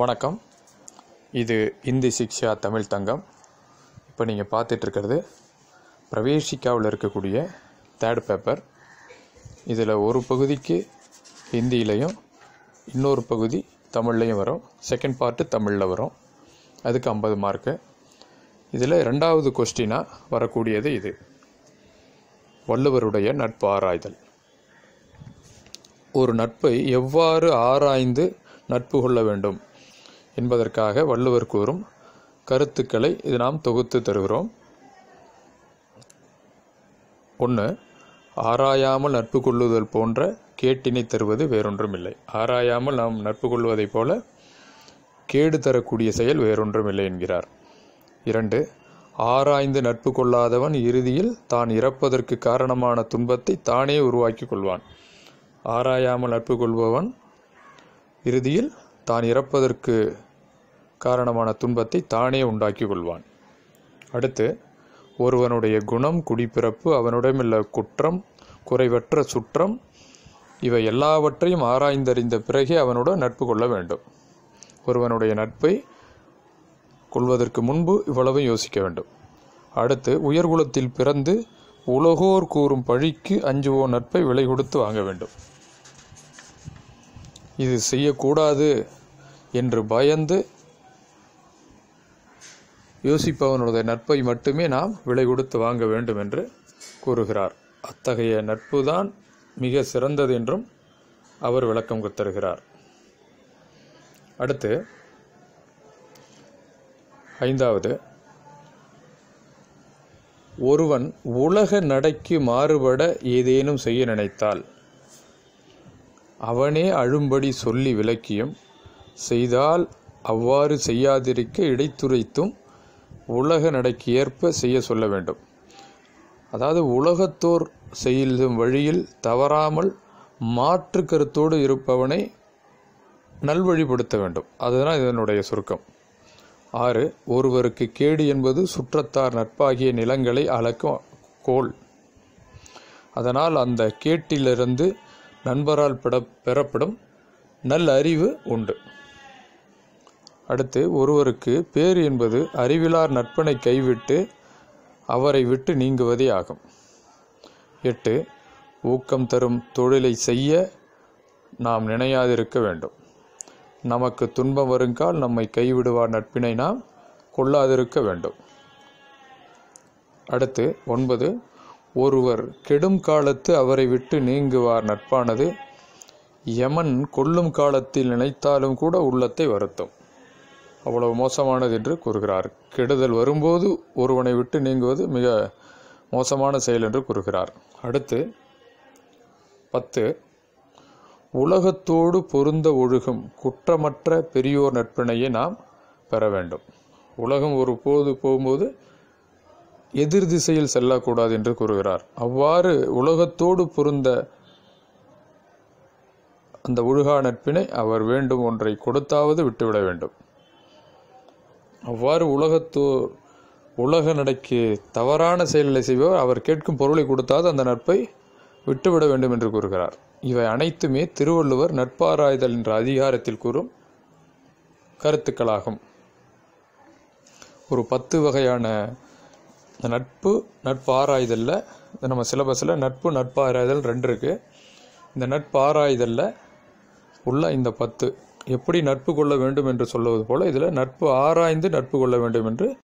வணக்கம் இது இந்தி சிக்ஷா தமிழ் தங்கம் இப்போ நீங்கள் பார்த்துட்ருக்கிறது பிரவேசிக்காவில் இருக்கக்கூடிய தேர்ட் பேப்பர் இதில் ஒரு பகுதிக்கு ஹிந்தியிலையும் இன்னொரு பகுதி தமிழ்லையும் வரும் செகண்ட் பார்ட்டு தமிழில் வரும் அதுக்கு ஐம்பது மார்க்கு இதில் ரெண்டாவது கொஸ்டினாக வரக்கூடியது இது வள்ளுவருடைய நட்பு ஆராய்தல் ஒரு நட்பை எவ்வாறு ஆராய்ந்து நட்பு கொள்ள வேண்டும் என்பதற்காக வள்ளுவர் கூறும் கருத்துக்களை இது நாம் தொகுத்து தருகிறோம் ஒன்று ஆராயாமல் நட்பு கொள்ளுதல் போன்ற கேட்டினை தருவது வேறொன்றுமில்லை ஆராயாமல் நாம் நட்பு கொள்வதைப் போல கேடு தரக்கூடிய செயல் வேறொன்றுமில்லை என்கிறார் இரண்டு ஆராய்ந்து நட்பு கொள்ளாதவன் இறுதியில் தான் இறப்பதற்கு காரணமான துன்பத்தை தானே உருவாக்கி கொள்வான் ஆராயாமல் நட்பு கொள்பவன் இறுதியில் தான் இறப்பதற்கு காரணமான துன்பத்தை தானே உண்டாக்கி கொள்வான் அடுத்து ஒருவனுடைய குணம் குடிப்பிறப்பு அவனுடமில்ல குற்றம் குறைவற்ற சுற்றம் இவை எல்லாவற்றையும் ஆராய்ந்தறிந்த பிறகே அவனுடன் நட்பு கொள்ள வேண்டும் ஒருவனுடைய நட்பை கொள்வதற்கு முன்பு இவ்வளவும் யோசிக்க வேண்டும் அடுத்து உயர்குலத்தில் பிறந்து உலகோர் கூறும் பழிக்கு அஞ்சுவோ நட்பை விலை கொடுத்து வாங்க வேண்டும் இது செய்யக்கூடாது என்று பயந்து யோசிப்பவனுடைய நட்பை மட்டுமே நாம் விலை கொடுத்து வாங்க வேண்டும் என்று கூறுகிறார் அத்தகைய நட்புதான் மிக சிறந்தது என்றும் அவர் விளக்கம் கொடுத்திருக்கிறார் அடுத்து ஐந்தாவது ஒருவன் உலக நடைக்கு மாறுபட ஏதேனும் செய்ய நினைத்தால் அவனே அழும்படி சொல்லி விளக்கியும் செய்தால் அவ்வாறு செய்யாதிருக்க இடைத்துரைத்தும் உலக நடைக்கு ஏற்ப செய்ய சொல்ல வேண்டும் அதாவது உலகத்தோர் செய்யும் வழியில் தவறாமல் மாற்று கருத்தோடு இருப்பவனை நல்வழிப்படுத்த வேண்டும் அதுதான் இதனுடைய சுருக்கம் ஆறு ஒருவருக்கு கேடு என்பது சுற்றத்தார் நட்பாகிய நிலங்களை அளக்கும் கோல் அதனால் அந்த கேட்டிலிருந்து நண்பரால் பெறப்படும் நல்ல அறிவு உண்டு அடுத்து ஒருவருக்கு பேர் என்பது அறிவிலார் நட்பனை கைவிட்டு அவரை விட்டு நீங்குவதே ஆகும் எட்டு ஊக்கம் தரும் தொழிலை செய்ய நாம் நினையாதிருக்க வேண்டும் நமக்கு துன்பம் வருங்கால் நம்மை கைவிடுவார் நட்பினை நாம் கொள்ளாதிருக்க வேண்டும் அடுத்து ஒன்பது ஒருவர் கெடும் காலத்து அவரை விட்டு நீங்குவார் நட்பானது யமன் கொல்லும் காலத்தில் நினைத்தாலும் கூட உள்ளத்தை வருத்தும் அவ்வளவு மோசமானது என்று கூறுகிறார் கெடுதல் வரும்போது ஒருவனை விட்டு நீங்குவது மிக மோசமான செயல் என்று கூறுகிறார் அடுத்து பத்து உலகத்தோடு பொருந்த ஒழுகும் குற்றமற்ற பெரியோர் நட்பினையை நாம் பெற வேண்டும் உலகம் ஒரு போது போகும்போது எதிர் திசையில் செல்லக்கூடாது என்று கூறுகிறார் அவ்வாறு உலகத்தோடு பொருந்த அந்த உழுகா நட்பினை அவர் வேண்டும் ஒன்றை கொடுத்தாவது விட்டுவிட வேண்டும் அவ்வாறு உலகத்தோர் உலக நடைக்கு தவறான செயல்களை செய்வோர் அவர் கேட்கும் பொருளை கொடுத்தாது அந்த நட்பை விட்டுவிட வேண்டும் என்று கூறுகிறார் இவை அனைத்துமே திருவள்ளுவர் நட்பாராய்தல் என்ற அதிகாரத்தில் கூறும் கருத்துக்களாகும் ஒரு பத்து வகையான நட்பு நட்பு ஆராய்தலில் நம்ம சிலபஸில் நட்பு நட்பு ஆராய்தல் ரெண்டு இருக்குது இந்த நட்பு ஆராய்தலில் உள்ள இந்த பத்து எப்படி நட்பு கொள்ள வேண்டும் என்று சொல்லுவது போல இதில் நட்பு ஆராய்ந்து நட்பு கொள்ள வேண்டும் என்று